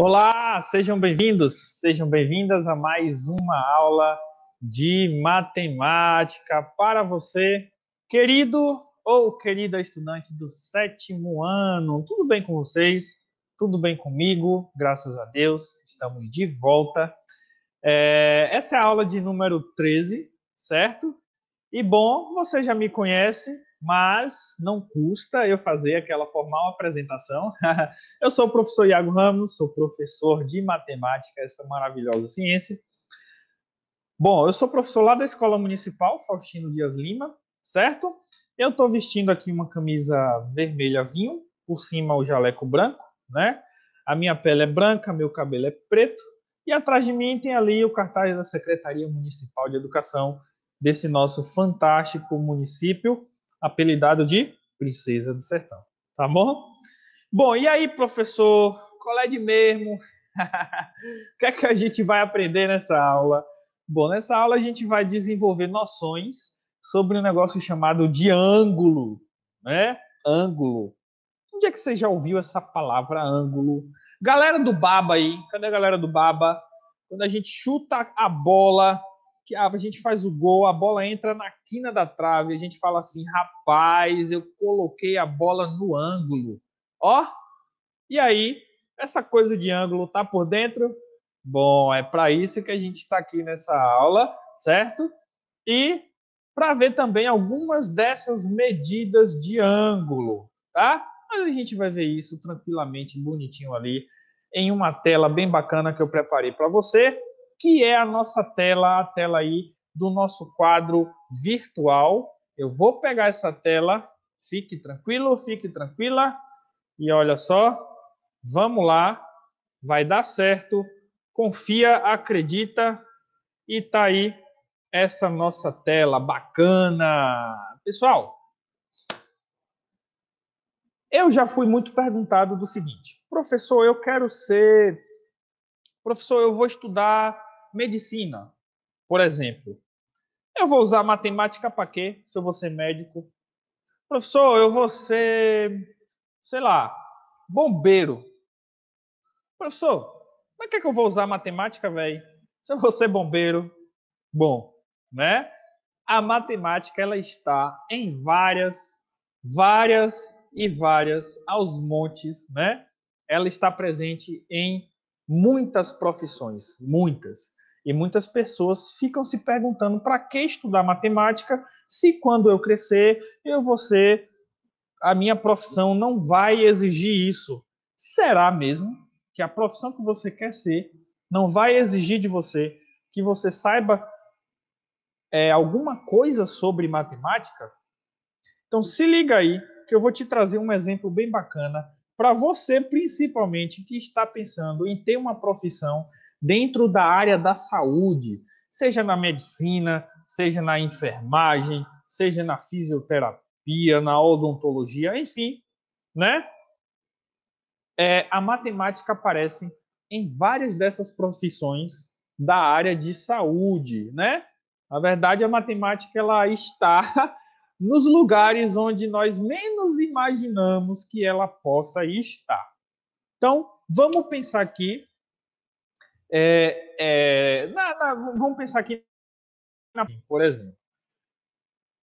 Olá, sejam bem-vindos, sejam bem-vindas a mais uma aula de matemática para você, querido ou querida estudante do sétimo ano. Tudo bem com vocês? Tudo bem comigo? Graças a Deus, estamos de volta. É, essa é a aula de número 13, certo? E bom, você já me conhece, mas não custa eu fazer aquela formal apresentação. eu sou o professor Iago Ramos, sou professor de matemática, essa maravilhosa ciência. Bom, eu sou professor lá da Escola Municipal Faustino Dias Lima, certo? Eu estou vestindo aqui uma camisa vermelha vinho, por cima o jaleco branco, né? A minha pele é branca, meu cabelo é preto, e atrás de mim tem ali o cartaz da Secretaria Municipal de Educação desse nosso fantástico município apelidado de Princesa do Sertão. Tá bom? Bom, e aí, professor? colégio mesmo? o que é que a gente vai aprender nessa aula? Bom, nessa aula a gente vai desenvolver noções sobre um negócio chamado de ângulo, né? Ângulo. Onde é que você já ouviu essa palavra ângulo? Galera do baba aí, cadê a galera do baba? Quando a gente chuta a bola que ah, a gente faz o gol, a bola entra na quina da trave, a gente fala assim, rapaz, eu coloquei a bola no ângulo. Ó, e aí, essa coisa de ângulo tá por dentro? Bom, é para isso que a gente está aqui nessa aula, certo? E para ver também algumas dessas medidas de ângulo, tá? Mas a gente vai ver isso tranquilamente, bonitinho ali, em uma tela bem bacana que eu preparei para você que é a nossa tela, a tela aí do nosso quadro virtual. Eu vou pegar essa tela, fique tranquilo, fique tranquila. E olha só, vamos lá, vai dar certo. Confia, acredita e tá aí essa nossa tela bacana. Pessoal, eu já fui muito perguntado do seguinte: professor, eu quero ser. Professor, eu vou estudar medicina, por exemplo. Eu vou usar matemática para quê? Se eu vou ser médico. Professor, eu vou ser, sei lá, bombeiro. Professor, para que, é que eu vou usar matemática, velho? Se eu vou ser bombeiro. Bom, né? A matemática ela está em várias, várias e várias aos montes, né? Ela está presente em muitas profissões, muitas. E muitas pessoas ficam se perguntando para que estudar matemática se quando eu crescer eu vou ser a minha profissão não vai exigir isso. Será mesmo que a profissão que você quer ser não vai exigir de você que você saiba é, alguma coisa sobre matemática? Então se liga aí que eu vou te trazer um exemplo bem bacana para você, principalmente, que está pensando em ter uma profissão dentro da área da saúde, seja na medicina, seja na enfermagem, seja na fisioterapia, na odontologia, enfim, né? É, a matemática aparece em várias dessas profissões da área de saúde, né? Na verdade, a matemática ela está nos lugares onde nós menos imaginamos que ela possa estar. Então, vamos pensar aqui é, é, na, na, vamos pensar aqui, na, por exemplo.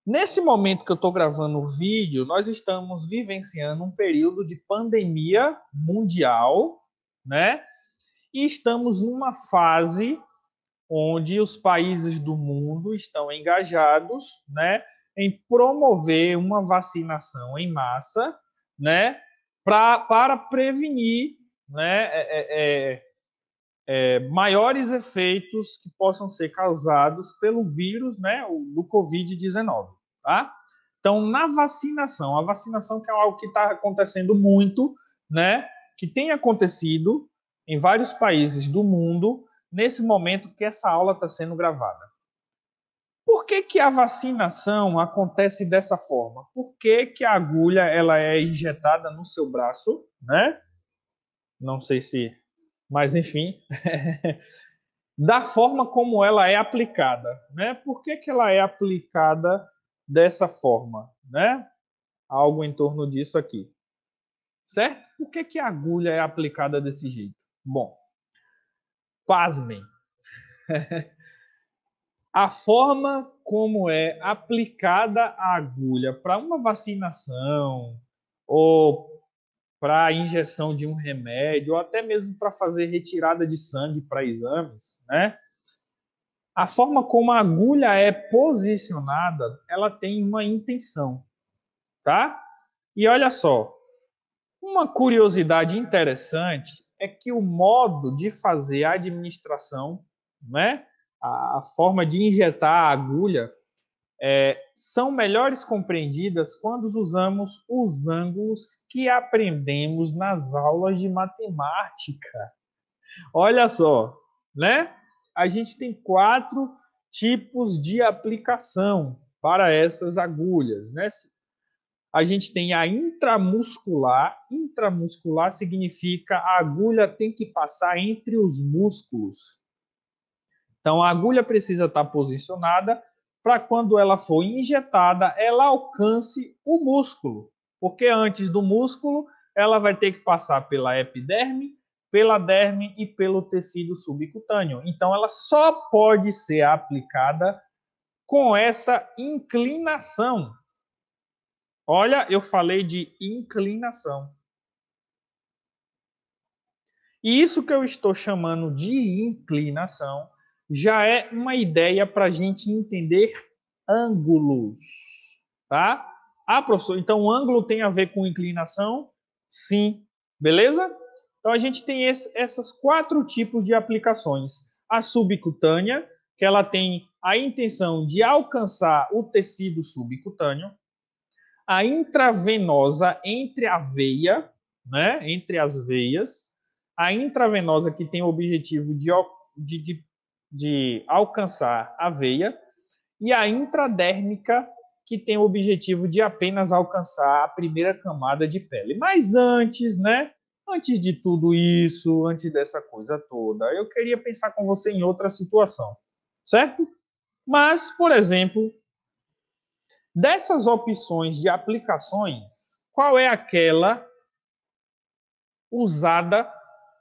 Nesse momento que eu estou gravando o vídeo, nós estamos vivenciando um período de pandemia mundial, né? E estamos numa fase onde os países do mundo estão engajados, né, em promover uma vacinação em massa, né, pra, para prevenir, né, é, é, é é, maiores efeitos que possam ser causados pelo vírus, né, do Covid-19, tá? Então, na vacinação, a vacinação que é algo que está acontecendo muito, né, que tem acontecido em vários países do mundo, nesse momento que essa aula está sendo gravada. Por que, que a vacinação acontece dessa forma? Por que, que a agulha ela é injetada no seu braço, né? Não sei se mas, enfim, da forma como ela é aplicada. Né? Por que, que ela é aplicada dessa forma? Né? Algo em torno disso aqui. Certo? Por que, que a agulha é aplicada desse jeito? Bom, pasmem. a forma como é aplicada a agulha para uma vacinação ou para injeção de um remédio, ou até mesmo para fazer retirada de sangue para exames, né? A forma como a agulha é posicionada, ela tem uma intenção, tá? E olha só, uma curiosidade interessante é que o modo de fazer a administração, né? A forma de injetar a agulha é, são melhores compreendidas quando usamos os ângulos que aprendemos nas aulas de matemática. Olha só, né? A gente tem quatro tipos de aplicação para essas agulhas, né? A gente tem a intramuscular. Intramuscular significa a agulha tem que passar entre os músculos. Então a agulha precisa estar posicionada para quando ela for injetada, ela alcance o músculo. Porque antes do músculo, ela vai ter que passar pela epiderme, pela derme e pelo tecido subcutâneo. Então, ela só pode ser aplicada com essa inclinação. Olha, eu falei de inclinação. E isso que eu estou chamando de inclinação já é uma ideia para a gente entender ângulos, tá? Ah, professor, então ângulo tem a ver com inclinação? Sim, beleza? Então a gente tem esse, essas quatro tipos de aplicações. A subcutânea, que ela tem a intenção de alcançar o tecido subcutâneo. A intravenosa entre a veia, né, entre as veias. A intravenosa que tem o objetivo de, de, de de alcançar a veia e a intradérmica, que tem o objetivo de apenas alcançar a primeira camada de pele. Mas antes, né? Antes de tudo isso, antes dessa coisa toda, eu queria pensar com você em outra situação, certo? Mas, por exemplo, dessas opções de aplicações, qual é aquela usada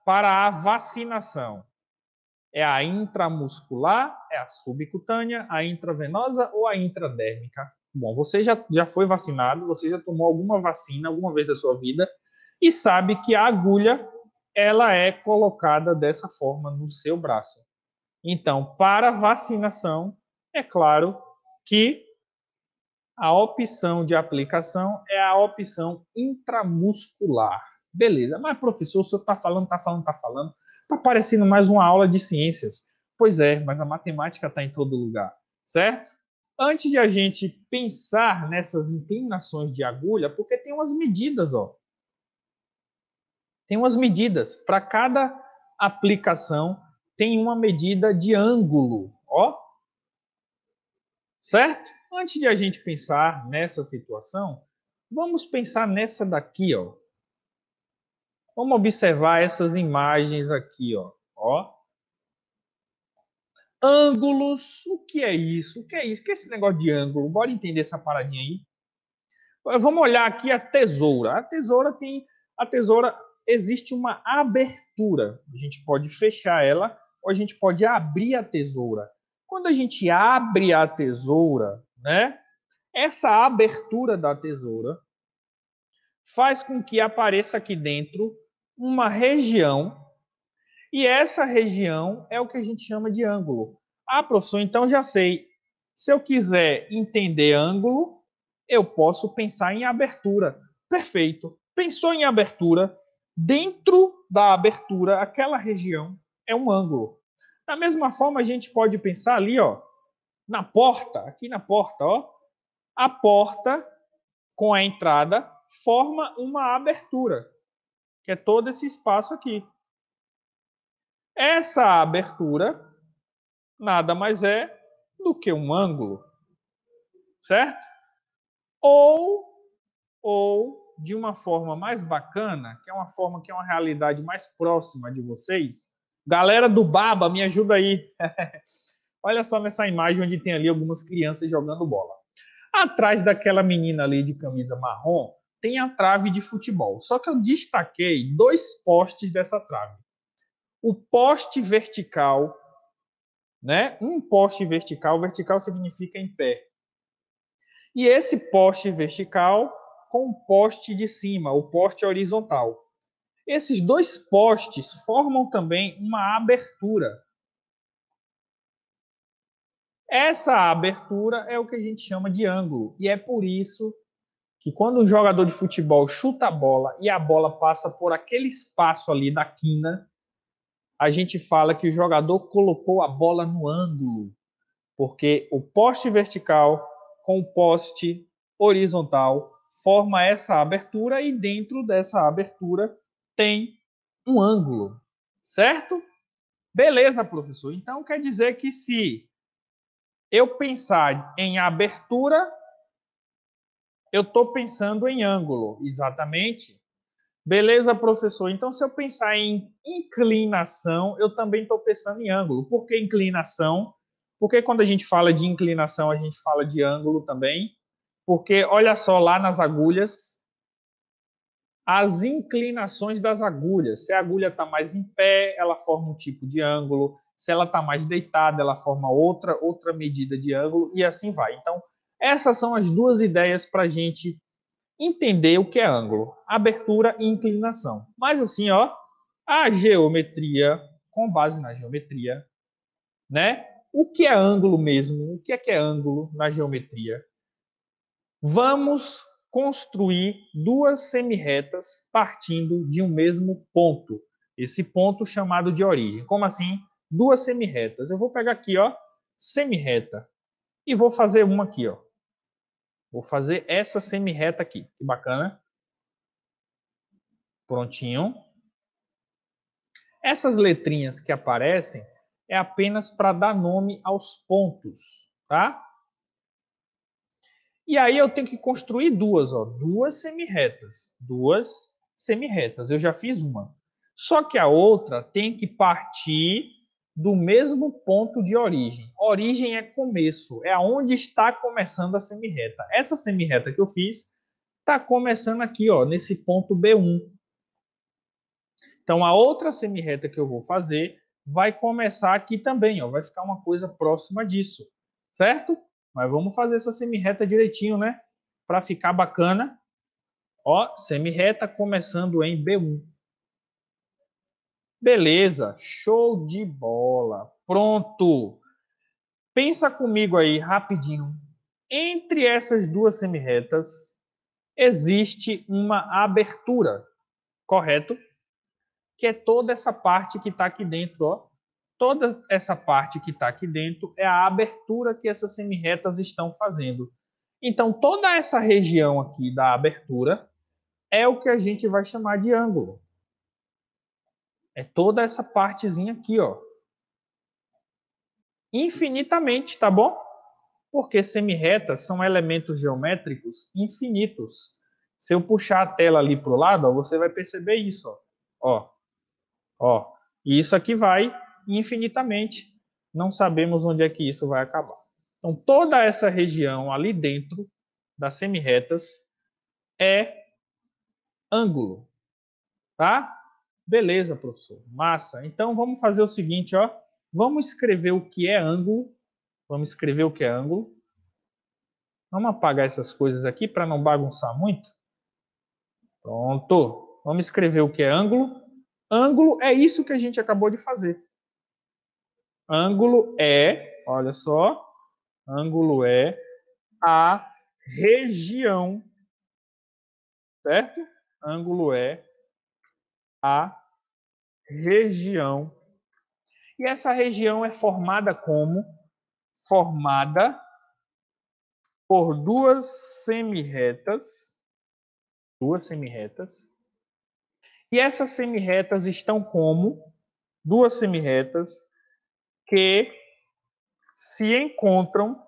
para a vacinação? É a intramuscular, é a subcutânea, a intravenosa ou a intradérmica? Bom, você já, já foi vacinado, você já tomou alguma vacina alguma vez da sua vida e sabe que a agulha ela é colocada dessa forma no seu braço. Então, para vacinação, é claro que a opção de aplicação é a opção intramuscular. Beleza, mas professor, o senhor está falando, está falando, está falando. Tá parecendo mais uma aula de ciências. Pois é, mas a matemática está em todo lugar, certo? Antes de a gente pensar nessas inclinações de agulha, porque tem umas medidas, ó. Tem umas medidas. Para cada aplicação, tem uma medida de ângulo, ó. Certo? Antes de a gente pensar nessa situação, vamos pensar nessa daqui, ó. Vamos observar essas imagens aqui, ó. ó. Ângulos, o que é isso? O que é isso? O que é esse negócio de ângulo? Bora entender essa paradinha aí. Eh, vamos olhar aqui a tesoura. A tesoura tem, a tesoura existe uma abertura. A gente pode fechar ela ou a gente pode abrir a tesoura. Quando a gente abre a tesoura, né? Essa abertura da tesoura faz com que apareça aqui dentro uma região, e essa região é o que a gente chama de ângulo. Ah, professor, então já sei. Se eu quiser entender ângulo, eu posso pensar em abertura. Perfeito. Pensou em abertura, dentro da abertura, aquela região é um ângulo. Da mesma forma, a gente pode pensar ali, ó, na porta, aqui na porta, ó, a porta com a entrada forma uma abertura que é todo esse espaço aqui. Essa abertura nada mais é do que um ângulo, certo? Ou, ou de uma forma mais bacana, que é uma forma que é uma realidade mais próxima de vocês. Galera do Baba, me ajuda aí. Olha só nessa imagem onde tem ali algumas crianças jogando bola. Atrás daquela menina ali de camisa marrom, tem a trave de futebol. Só que eu destaquei dois postes dessa trave. O poste vertical, né? Um poste vertical, vertical significa em pé. E esse poste vertical com o poste de cima, o poste horizontal. Esses dois postes formam também uma abertura. Essa abertura é o que a gente chama de ângulo, e é por isso que quando um jogador de futebol chuta a bola e a bola passa por aquele espaço ali na quina, a gente fala que o jogador colocou a bola no ângulo, porque o poste vertical com o poste horizontal forma essa abertura e dentro dessa abertura tem um ângulo, certo? Beleza, professor. Então quer dizer que se eu pensar em abertura, eu estou pensando em ângulo, exatamente. Beleza, professor. Então, se eu pensar em inclinação, eu também estou pensando em ângulo. Por que inclinação? Porque quando a gente fala de inclinação, a gente fala de ângulo também. Porque olha só lá nas agulhas, as inclinações das agulhas. Se a agulha está mais em pé, ela forma um tipo de ângulo. Se ela está mais deitada, ela forma outra outra medida de ângulo e assim vai. Então, essas são as duas ideias para a gente entender o que é ângulo, abertura e inclinação. Mas assim, ó, a geometria, com base na geometria, né? O que é ângulo mesmo? O que é que é ângulo na geometria? Vamos construir duas semirretas partindo de um mesmo ponto. Esse ponto chamado de origem. Como assim? Duas semirretas. Eu vou pegar aqui, ó, semirreta e vou fazer uma aqui, ó. Vou fazer essa semi-reta aqui. Que bacana. Prontinho. Essas letrinhas que aparecem é apenas para dar nome aos pontos, tá? E aí eu tenho que construir duas, ó, duas retas, duas semi retas. Eu já fiz uma. Só que a outra tem que partir do mesmo ponto de origem. Origem é começo, é aonde está começando a semi-reta. Essa semi-reta que eu fiz está começando aqui, ó, nesse ponto B1. Então, a outra semi-reta que eu vou fazer vai começar aqui também, ó, vai ficar uma coisa próxima disso, certo? Mas vamos fazer essa semi-reta direitinho, né? Para ficar bacana. Ó, semi-reta começando em B1. Beleza, show de bola. Pronto. Pensa comigo aí rapidinho. Entre essas duas semirretas existe uma abertura, correto? Que é toda essa parte que está aqui dentro, ó. Toda essa parte que está aqui dentro é a abertura que essas semirretas estão fazendo. Então, toda essa região aqui da abertura é o que a gente vai chamar de ângulo. É toda essa partezinha aqui, ó. Infinitamente, tá bom? Porque semirretas são elementos geométricos infinitos. Se eu puxar a tela ali para o lado, ó, você vai perceber isso. Ó. Ó, E isso aqui vai infinitamente. Não sabemos onde é que isso vai acabar. Então, toda essa região ali dentro das semirretas é ângulo. Tá? Beleza, professor. Massa. Então vamos fazer o seguinte, ó. Vamos escrever o que é ângulo. Vamos escrever o que é ângulo. Vamos apagar essas coisas aqui para não bagunçar muito. Pronto. Vamos escrever o que é ângulo. Ângulo é isso que a gente acabou de fazer. Ângulo é, olha só, ângulo é a região, certo? Ângulo é a região. E essa região é formada como? Formada por duas semirretas, duas semirretas. E essas semirretas estão como duas semirretas que se encontram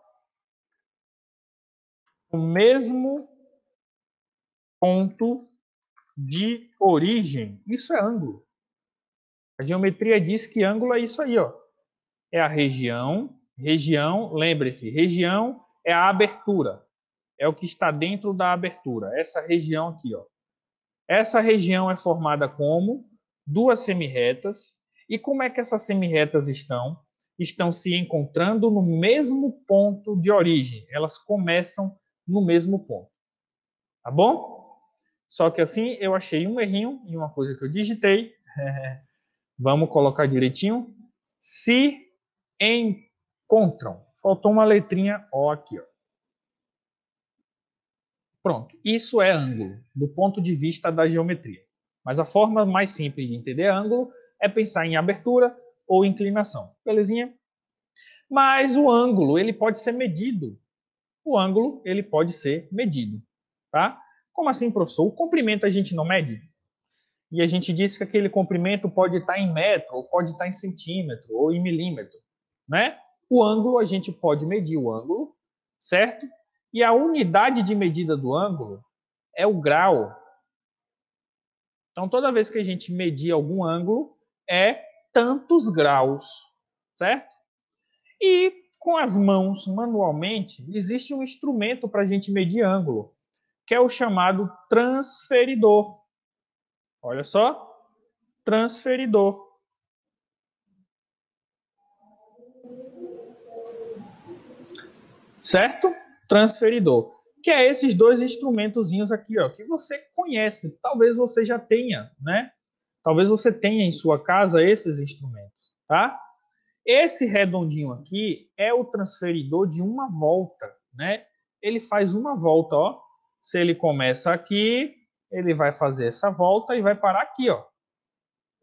no mesmo ponto de origem, isso é ângulo. A geometria diz que ângulo é isso aí, ó. É a região, região, lembre-se, região é a abertura. É o que está dentro da abertura, essa região aqui, ó. Essa região é formada como duas semirretas. E como é que essas semirretas estão? Estão se encontrando no mesmo ponto de origem. Elas começam no mesmo ponto. Tá bom? Só que assim, eu achei um errinho em uma coisa que eu digitei. Vamos colocar direitinho. Se encontram. Faltou uma letrinha O aqui. Ó. Pronto. Isso é ângulo, do ponto de vista da geometria. Mas a forma mais simples de entender ângulo é pensar em abertura ou inclinação. Belezinha? Mas o ângulo, ele pode ser medido. O ângulo, ele pode ser medido. Tá? Como assim, professor? O comprimento a gente não mede? E a gente disse que aquele comprimento pode estar em metro, ou pode estar em centímetro, ou em milímetro, né? O ângulo a gente pode medir o ângulo, certo? E a unidade de medida do ângulo é o grau. Então, toda vez que a gente medir algum ângulo, é tantos graus, certo? E com as mãos, manualmente, existe um instrumento para a gente medir ângulo, que é o chamado transferidor. Olha só, transferidor. Certo? Transferidor. Que é esses dois instrumentozinhos aqui, ó, que você conhece. Talvez você já tenha, né? Talvez você tenha em sua casa esses instrumentos, tá? Esse redondinho aqui é o transferidor de uma volta, né? Ele faz uma volta, ó. Se ele começa aqui, ele vai fazer essa volta e vai parar aqui, ó.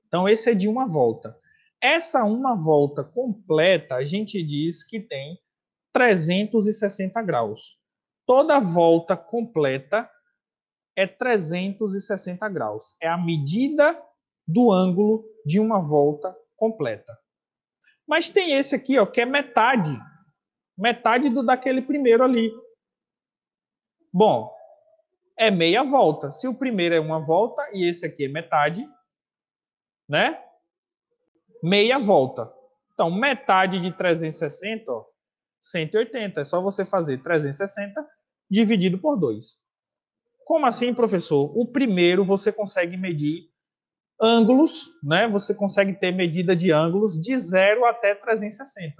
Então, esse é de uma volta. Essa uma volta completa, a gente diz que tem 360 graus. Toda volta completa é 360 graus. É a medida do ângulo de uma volta completa. Mas tem esse aqui, ó, que é metade. Metade do daquele primeiro ali. Bom, é meia volta. Se o primeiro é uma volta e esse aqui é metade, né? Meia volta. Então, metade de 360, ó, 180. É só você fazer 360 dividido por 2. Como assim, professor? O primeiro você consegue medir ângulos, né? Você consegue ter medida de ângulos de 0 até 360.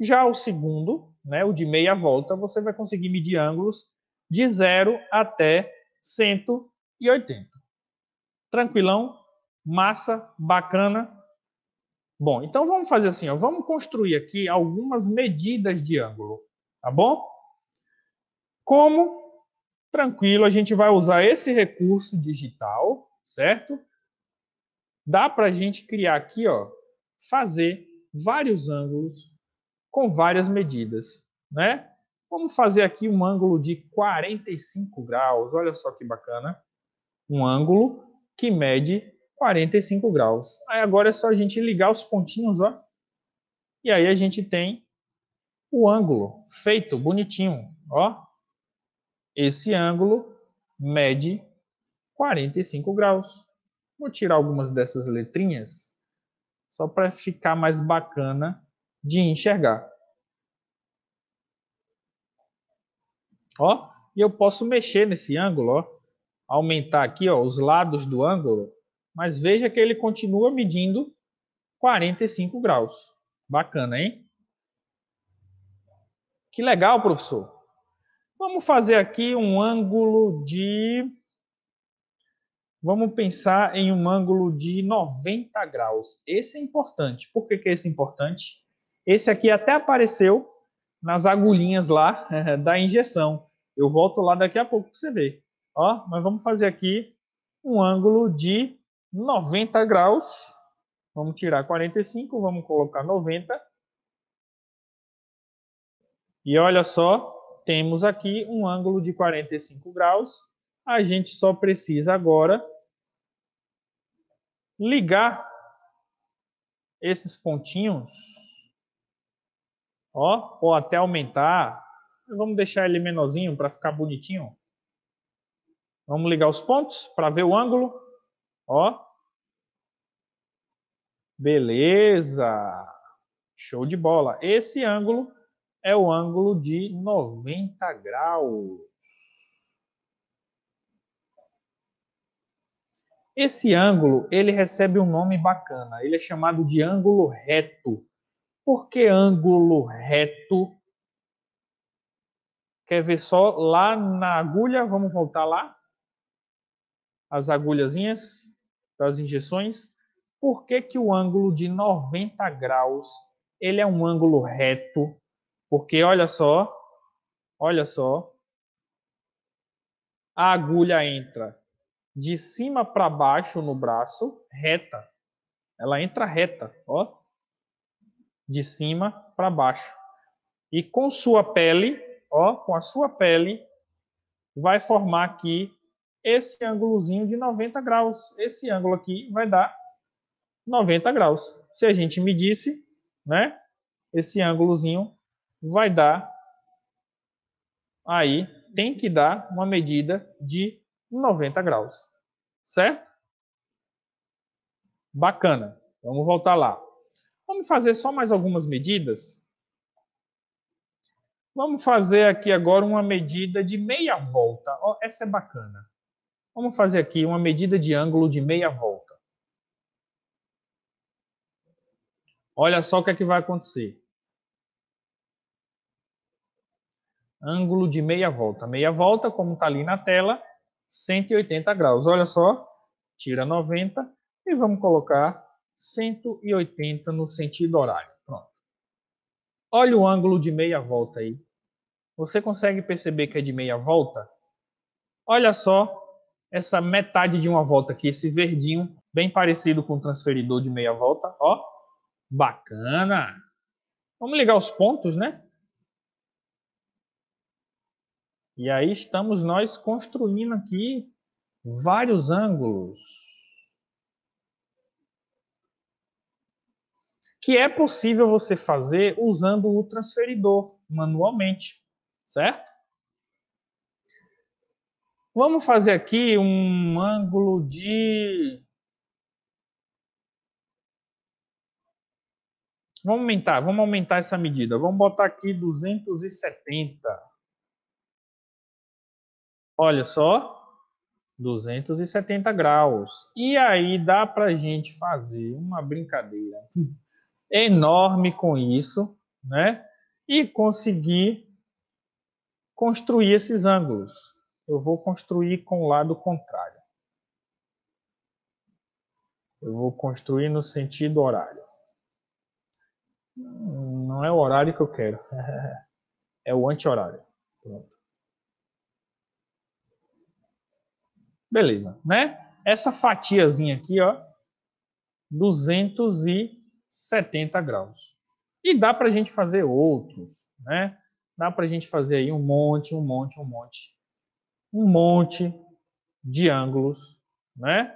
Já o segundo, né, o de meia volta, você vai conseguir medir ângulos de 0 até 180. Tranquilão? Massa? Bacana? Bom, então vamos fazer assim, ó, vamos construir aqui algumas medidas de ângulo, tá bom? Como? Tranquilo, a gente vai usar esse recurso digital, certo? Dá para a gente criar aqui, ó, fazer vários ângulos com várias medidas, né? Vamos fazer aqui um ângulo de 45 graus. Olha só que bacana. Um ângulo que mede 45 graus. Aí agora é só a gente ligar os pontinhos, ó. E aí a gente tem o ângulo feito, bonitinho, ó. Esse ângulo mede 45 graus. Vou tirar algumas dessas letrinhas só para ficar mais bacana de enxergar. ó, e eu posso mexer nesse ângulo, ó, aumentar aqui, ó, os lados do ângulo, mas veja que ele continua medindo 45 graus. Bacana, hein? Que legal, professor. Vamos fazer aqui um ângulo de... Vamos pensar em um ângulo de 90 graus. Esse é importante. Por que, que é esse é importante? Esse aqui até apareceu nas agulhinhas lá da injeção. Eu volto lá daqui a pouco para você ver. Ó, mas vamos fazer aqui um ângulo de 90 graus. Vamos tirar 45, vamos colocar 90. E olha só, temos aqui um ângulo de 45 graus. A gente só precisa agora ligar esses pontinhos ó, ou até aumentar. Vamos deixar ele menorzinho para ficar bonitinho. Vamos ligar os pontos para ver o ângulo. Ó. Beleza. Show de bola. Esse ângulo é o ângulo de 90 graus. Esse ângulo, ele recebe um nome bacana. Ele é chamado de ângulo reto. Por que ângulo reto? Quer ver só lá na agulha? Vamos voltar lá. As agulhazinhas das injeções. Por que, que o ângulo de 90 graus ele é um ângulo reto? Porque olha só, olha só, a agulha entra de cima para baixo no braço, reta. Ela entra reta, ó de cima para baixo. E com sua pele, ó, com a sua pele, vai formar aqui esse ângulozinho de 90 graus. Esse ângulo aqui vai dar 90 graus. Se a gente medisse, né? Esse ângulozinho vai dar aí tem que dar uma medida de 90 graus. Certo? Bacana. Vamos voltar lá. Vamos fazer só mais algumas medidas? Vamos fazer aqui agora uma medida de meia volta. Oh, essa é bacana. Vamos fazer aqui uma medida de ângulo de meia volta. Olha só o que, é que vai acontecer. Ângulo de meia volta. Meia volta, como está ali na tela, 180 graus. Olha só, tira 90 e vamos colocar 180 no sentido horário. Pronto. Olha o ângulo de meia volta aí. Você consegue perceber que é de meia volta? Olha só essa metade de uma volta aqui, esse verdinho, bem parecido com o transferidor de meia volta. Ó, bacana! Vamos ligar os pontos, né? E aí estamos nós construindo aqui vários ângulos. que é possível você fazer usando o transferidor manualmente, certo? Vamos fazer aqui um ângulo de. Vamos aumentar, vamos aumentar essa medida. Vamos botar aqui 270. Olha só, 270 graus. E aí dá para gente fazer uma brincadeira. enorme com isso, né? E conseguir construir esses ângulos. Eu vou construir com o lado contrário. Eu vou construir no sentido horário. Não é o horário que eu quero. É o anti-horário. Beleza, né? Essa fatiazinha aqui, ó, 200 e 70 graus. E dá para a gente fazer outros, né? Dá para a gente fazer aí um monte, um monte, um monte, um monte de ângulos, né?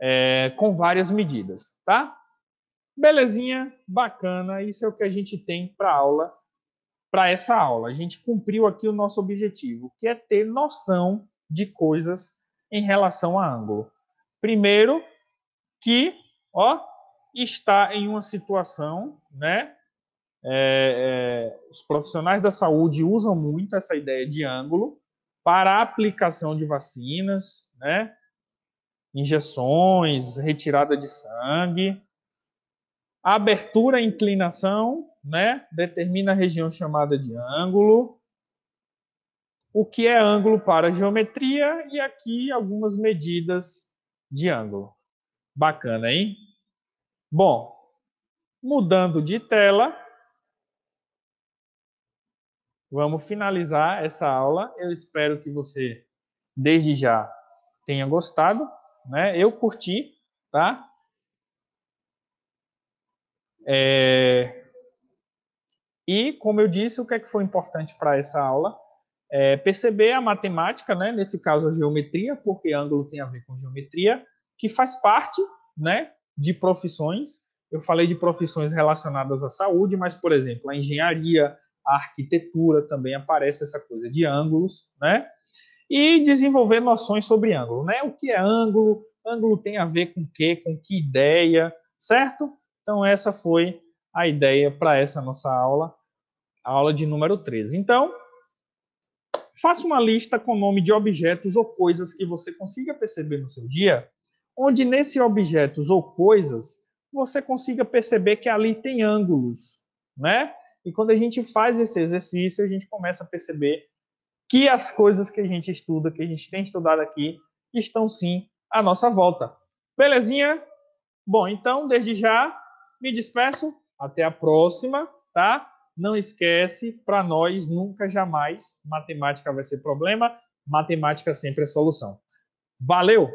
É, com várias medidas, tá? Belezinha, bacana, isso é o que a gente tem para aula, para essa aula. A gente cumpriu aqui o nosso objetivo, que é ter noção de coisas em relação a ângulo. Primeiro, que, ó, está em uma situação, né? É, é, os profissionais da saúde usam muito essa ideia de ângulo para aplicação de vacinas, né? Injeções, retirada de sangue, abertura e inclinação, né? Determina a região chamada de ângulo. O que é ângulo para geometria e aqui algumas medidas de ângulo. Bacana, hein? Bom, mudando de tela, vamos finalizar essa aula. Eu espero que você, desde já, tenha gostado. Né? Eu curti, tá? É... E, como eu disse, o que, é que foi importante para essa aula? É perceber a matemática, né? nesse caso a geometria, porque ângulo tem a ver com geometria, que faz parte né? de profissões. Eu falei de profissões relacionadas à saúde, mas, por exemplo, a engenharia, a arquitetura também aparece essa coisa de ângulos, né? E desenvolver noções sobre ângulo, né? O que é ângulo? Ângulo tem a ver com que, com que ideia, certo? Então, essa foi a ideia para essa nossa aula, a aula de número 13. Então, faça uma lista com nome de objetos ou coisas que você consiga perceber no seu dia onde nesse objetos ou coisas você consiga perceber que ali tem ângulos, né? E quando a gente faz esse exercício, a gente começa a perceber que as coisas que a gente estuda, que a gente tem estudado aqui, estão sim à nossa volta. Belezinha? Bom, então, desde já, me despeço. Até a próxima, tá? Não esquece, para nós, nunca, jamais, matemática vai ser problema, matemática sempre é solução. Valeu!